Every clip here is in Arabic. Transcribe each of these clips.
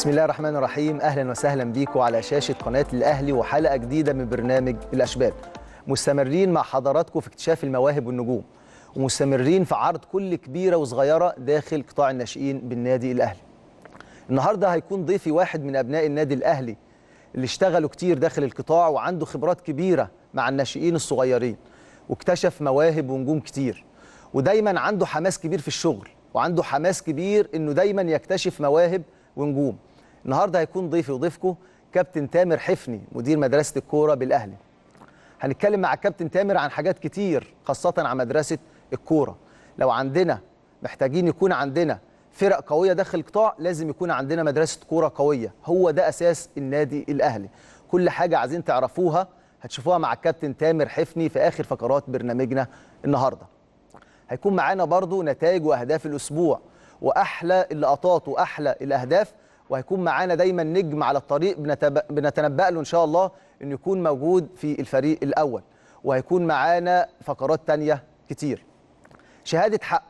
بسم الله الرحمن الرحيم اهلا وسهلا بيكم على شاشه قناه الاهلي وحلقه جديده من برنامج الاشباب مستمرين مع حضراتكم في اكتشاف المواهب والنجوم ومستمرين في عرض كل كبيره وصغيره داخل قطاع الناشئين بالنادي الاهلي النهارده هيكون ضيفي واحد من ابناء النادي الاهلي اللي اشتغلوا كتير داخل القطاع وعنده خبرات كبيره مع الناشئين الصغيرين واكتشف مواهب ونجوم كتير ودايما عنده حماس كبير في الشغل وعنده حماس كبير انه دايما يكتشف مواهب ونجوم النهارده هيكون ضيفي وضيفكم كابتن تامر حفني مدير مدرسه الكوره بالاهلي هنتكلم مع الكابتن تامر عن حاجات كتير خاصه عن مدرسه الكوره لو عندنا محتاجين يكون عندنا فرق قويه داخل القطاع لازم يكون عندنا مدرسه كوره قويه هو ده اساس النادي الاهلي كل حاجه عايزين تعرفوها هتشوفوها مع الكابتن تامر حفني في اخر فقرات برنامجنا النهارده هيكون معانا برضو نتائج واهداف الاسبوع واحلى اللقطات واحلى الاهداف وهيكون معانا دايما نجم على الطريق بنتنبأ له ان شاء الله انه يكون موجود في الفريق الاول وهيكون معانا فقرات تانية كتير شهادة حق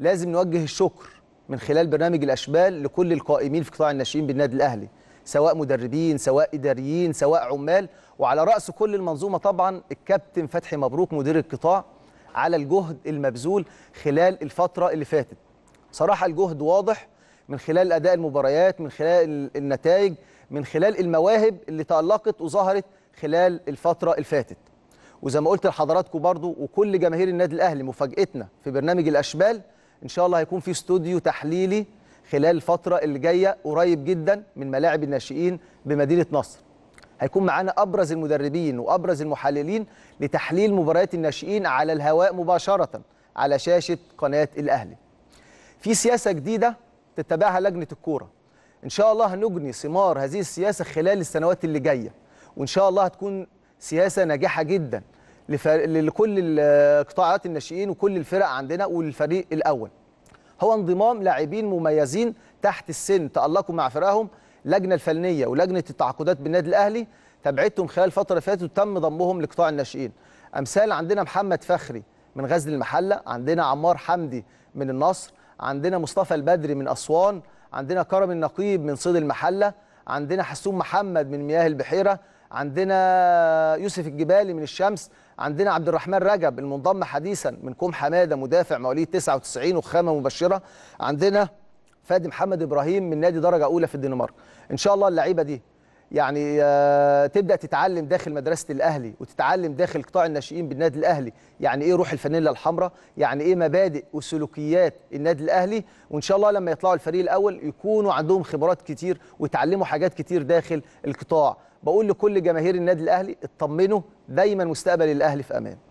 لازم نوجه الشكر من خلال برنامج الأشبال لكل القائمين في قطاع الناشئين بالنادي الأهلي سواء مدربين سواء إداريين سواء عمال وعلى رأس كل المنظومة طبعا الكابتن فتحي مبروك مدير القطاع على الجهد المبذول خلال الفترة اللي فاتت صراحة الجهد واضح من خلال اداء المباريات من خلال النتائج من خلال المواهب اللي تالقت وظهرت خلال الفتره الفاتت وزي ما قلت لحضراتكم برضو وكل جماهير النادي الاهلي مفاجاتنا في برنامج الاشبال ان شاء الله هيكون في استوديو تحليلي خلال الفتره اللي جايه قريب جدا من ملاعب الناشئين بمدينه نصر هيكون معانا ابرز المدربين وابرز المحللين لتحليل مباريات الناشئين على الهواء مباشره على شاشه قناه الاهلي في سياسه جديده تتبعها لجنه الكوره ان شاء الله هنجني ثمار هذه السياسه خلال السنوات اللي جايه وان شاء الله هتكون سياسه ناجحه جدا لكل قطاعات الناشئين وكل الفرق عندنا والفريق الاول هو انضمام لاعبين مميزين تحت السن تالقوا مع فرقهم لجنه الفنيه ولجنه التعاقدات بالنادي الاهلي تابعتهم خلال فتره فاتت وتم ضمهم لقطاع الناشئين امثال عندنا محمد فخري من غزل المحله عندنا عمار حمدي من النصر عندنا مصطفى البدري من أسوان عندنا كرم النقيب من صيد المحلة عندنا حسون محمد من مياه البحيرة عندنا يوسف الجبالي من الشمس عندنا عبد الرحمن رجب المنضم حديثا من كوم حماده مدافع مواليد 99 وخامه مبشره عندنا فادي محمد ابراهيم من نادي درجه اولى في الدنمارك ان شاء الله اللعيبه دي يعني آه، تبدا تتعلم داخل مدرسه الاهلي وتتعلم داخل قطاع الناشئين بالنادي الاهلي يعني ايه روح الفانيلا الحمراء يعني ايه مبادئ وسلوكيات النادي الاهلي وان شاء الله لما يطلعوا الفريق الاول يكونوا عندهم خبرات كتير ويتعلموا حاجات كتير داخل القطاع بقول لكل جماهير النادي الاهلي اطمنوا دايما مستقبل الاهلي في امان